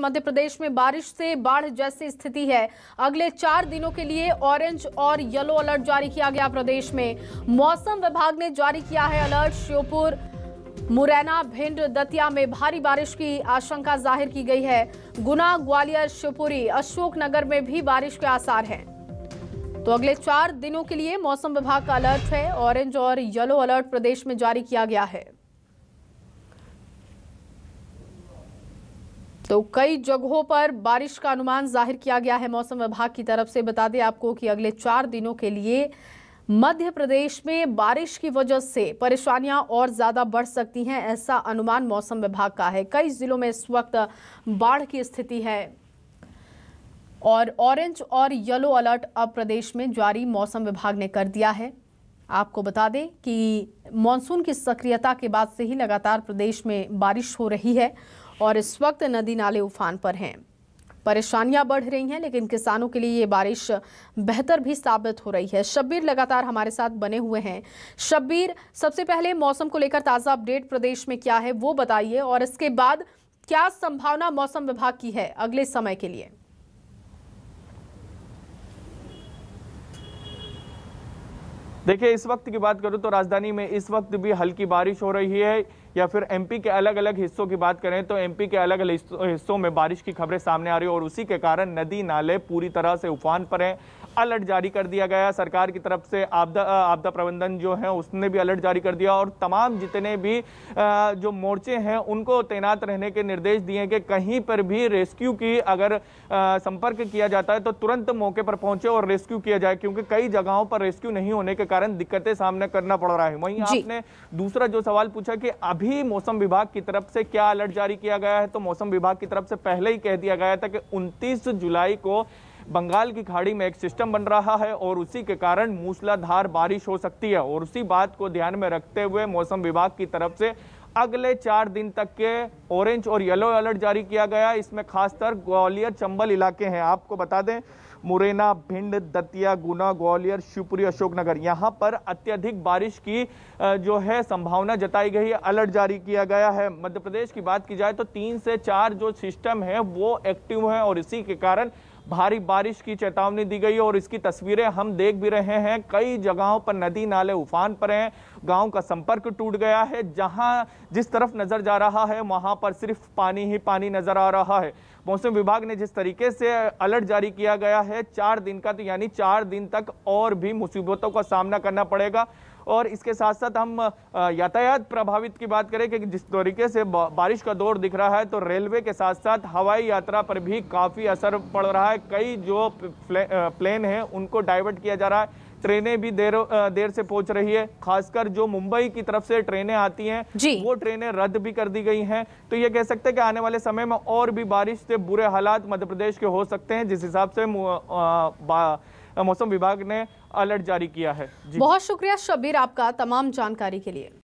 मध्य प्रदेश में बारिश से बाढ़ जैसी स्थिति है अगले चार दिनों के लिए ऑरेंज और येलो अलर्ट जारी किया गया प्रदेश में मौसम विभाग ने जारी किया है अलर्ट श्योपुर मुरैना भिंड दतिया में भारी बारिश की आशंका जाहिर की गई है गुना ग्वालियर शिवपुरी अशोकनगर में भी बारिश के आसार हैं तो अगले चार दिनों के लिए मौसम विभाग का अलर्ट है ऑरेंज और येलो अलर्ट प्रदेश में जारी किया गया है तो कई जगहों पर बारिश का अनुमान जाहिर किया गया है मौसम विभाग की तरफ से बता दें आपको कि अगले चार दिनों के लिए मध्य प्रदेश में बारिश की वजह से परेशानियां और ज़्यादा बढ़ सकती हैं ऐसा अनुमान मौसम विभाग का है कई ज़िलों में इस वक्त बाढ़ की स्थिति है और ऑरेंज और येलो अलर्ट अब प्रदेश में जारी मौसम विभाग ने कर दिया है आपको बता दें कि मानसून की सक्रियता के बाद से ही लगातार प्रदेश में बारिश हो रही है और इस वक्त नदी नाले उफान पर हैं परेशानियां बढ़ रही हैं लेकिन किसानों के लिए ये बारिश बेहतर भी साबित हो रही है शब्बीर लगातार हमारे साथ बने हुए हैं शब्बीर सबसे पहले मौसम को लेकर ताज़ा अपडेट प्रदेश में क्या है वो बताइए और इसके बाद क्या संभावना मौसम विभाग की है अगले समय के लिए देखिए इस वक्त की बात करूं तो राजधानी में इस वक्त भी हल्की बारिश हो रही है या फिर एमपी के अलग अलग हिस्सों की बात करें तो एमपी के अलग अलग हिस्सों में बारिश की खबरें सामने आ रही है और उसी के कारण नदी नाले पूरी तरह से उफान पर हैं अलर्ट जारी कर दिया गया सरकार की तरफ से आपदा आपदा प्रबंधन जो है उसने भी अलर्ट जारी कर दिया और तमाम जितने भी जो मोर्चे हैं उनको तैनात रहने के निर्देश दिए कि कहीं पर भी रेस्क्यू की अगर संपर्क किया जाता है तो तुरंत मौके पर पहुंचे और रेस्क्यू किया जाए क्योंकि कई जगहों पर रेस्क्यू नहीं होने के कारण दिक्कतें सामने करना पड़ रहा है वहीं आपने दूसरा जो सवाल पूछा कि अभी मौसम विभाग की तरफ से क्या अलर्ट जारी किया गया है तो मौसम विभाग की तरफ से पहले ही कह दिया गया था कि 29 जुलाई को बंगाल की खाड़ी में एक सिस्टम बन रहा है और उसी के कारण मूसलाधार बारिश हो सकती है और उसी बात को ध्यान में रखते हुए मौसम विभाग की तरफ से अगले चार दिन तक के ऑरेंज और येलो अलर्ट जारी किया गया इसमें खासतर ग्वालियर चंबल इलाके हैं आपको बता दें मुरैना भिंड दतिया गुना ग्वालियर शिवपुरी अशोकनगर यहाँ पर अत्यधिक बारिश की जो है संभावना जताई गई है अलर्ट जारी किया गया है मध्य प्रदेश की बात की जाए तो तीन से चार जो सिस्टम है वो एक्टिव हैं और इसी के कारण भारी बारिश की चेतावनी दी गई और इसकी तस्वीरें हम देख भी रहे हैं कई जगहों पर नदी नाले उफान पर हैं गांव का संपर्क टूट गया है जहां जिस तरफ नज़र जा रहा है वहां पर सिर्फ पानी ही पानी नज़र आ रहा है मौसम विभाग ने जिस तरीके से अलर्ट जारी किया गया है चार दिन का तो यानी चार दिन तक और भी मुसीबतों का सामना करना पड़ेगा और इसके साथ साथ हम यातायात प्रभावित की बात करें कि जिस तरीके से बारिश का दौर दिख रहा है तो रेलवे के साथ साथ हवाई यात्रा पर भी काफ़ी असर पड़ रहा है कई जो प्लेन हैं उनको डाइवर्ट किया जा रहा है ट्रेनें भी देर देर से पहुंच रही है खासकर जो मुंबई की तरफ से ट्रेनें आती हैं वो ट्रेनें रद्द भी कर दी गई हैं तो ये कह सकते हैं कि आने वाले समय में और भी बारिश से बुरे हालात मध्य प्रदेश के हो सकते हैं जिस हिसाब से आ, मौसम विभाग ने अलर्ट जारी किया है बहुत शुक्रिया शबीर आपका तमाम जानकारी के लिए